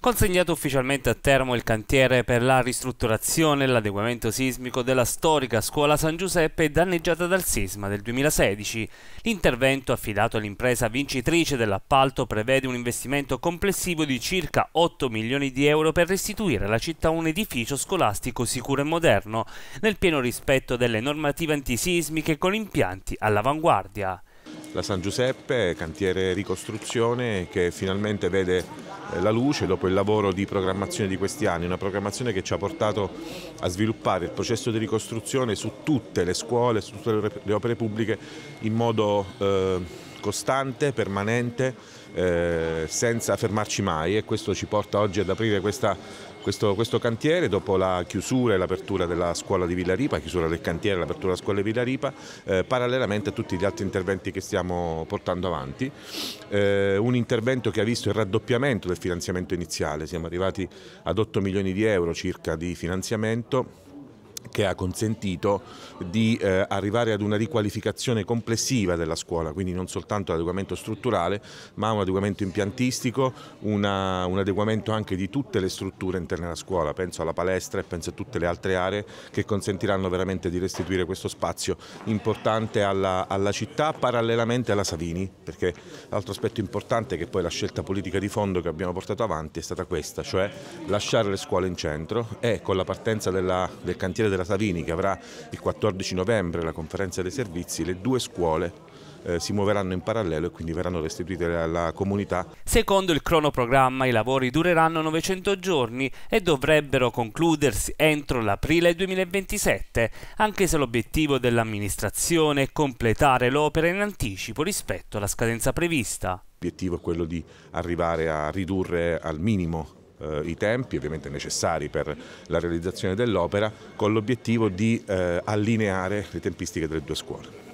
consegnato ufficialmente a Termo il cantiere per la ristrutturazione e l'adeguamento sismico della storica scuola San Giuseppe danneggiata dal sisma del 2016. L'intervento affidato all'impresa vincitrice dell'appalto prevede un investimento complessivo di circa 8 milioni di euro per restituire alla città un edificio scolastico sicuro e moderno, nel pieno rispetto delle normative antisismiche con impianti all'avanguardia la San Giuseppe, cantiere ricostruzione che finalmente vede eh, la luce dopo il lavoro di programmazione di questi anni, una programmazione che ci ha portato a sviluppare il processo di ricostruzione su tutte le scuole, su tutte le opere pubbliche in modo... Eh, costante, permanente, eh, senza fermarci mai e questo ci porta oggi ad aprire questa, questo, questo, cantiere dopo la chiusura e l'apertura della scuola di Villa Ripa, chiusura del cantiere e l'apertura della scuola di Villa Ripa, eh, parallelamente a tutti gli altri interventi che stiamo portando avanti. Eh, un intervento che ha visto il raddoppiamento del finanziamento iniziale, siamo arrivati ad 8 milioni di euro circa di finanziamento che ha consentito di eh, arrivare ad una riqualificazione complessiva della scuola, quindi non soltanto l'adeguamento strutturale ma un adeguamento impiantistico, una, un adeguamento anche di tutte le strutture interne alla scuola, penso alla palestra e penso a tutte le altre aree che consentiranno veramente di restituire questo spazio importante alla, alla città parallelamente alla Savini, perché l'altro aspetto importante è che poi la scelta politica di fondo che abbiamo portato avanti è stata questa, cioè lasciare le scuole in centro e con la partenza della, del cantiere della della Savini che avrà il 14 novembre la conferenza dei servizi, le due scuole eh, si muoveranno in parallelo e quindi verranno restituite alla comunità. Secondo il cronoprogramma i lavori dureranno 900 giorni e dovrebbero concludersi entro l'aprile 2027, anche se l'obiettivo dell'amministrazione è completare l'opera in anticipo rispetto alla scadenza prevista. L'obiettivo è quello di arrivare a ridurre al minimo eh, i tempi ovviamente necessari per la realizzazione dell'opera con l'obiettivo di eh, allineare le tempistiche delle due scuole.